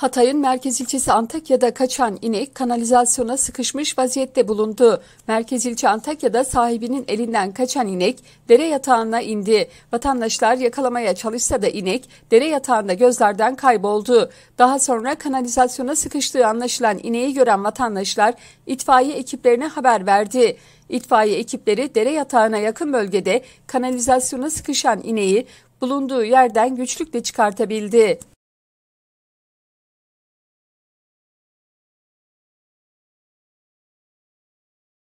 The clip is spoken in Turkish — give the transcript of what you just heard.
Hatay'ın merkez ilçesi Antakya'da kaçan inek kanalizasyona sıkışmış vaziyette bulundu. Merkez ilçe Antakya'da sahibinin elinden kaçan inek dere yatağına indi. Vatandaşlar yakalamaya çalışsa da inek dere yatağında gözlerden kayboldu. Daha sonra kanalizasyona sıkıştığı anlaşılan ineği gören vatandaşlar itfaiye ekiplerine haber verdi. İtfaiye ekipleri dere yatağına yakın bölgede kanalizasyona sıkışan ineği bulunduğu yerden güçlükle çıkartabildi.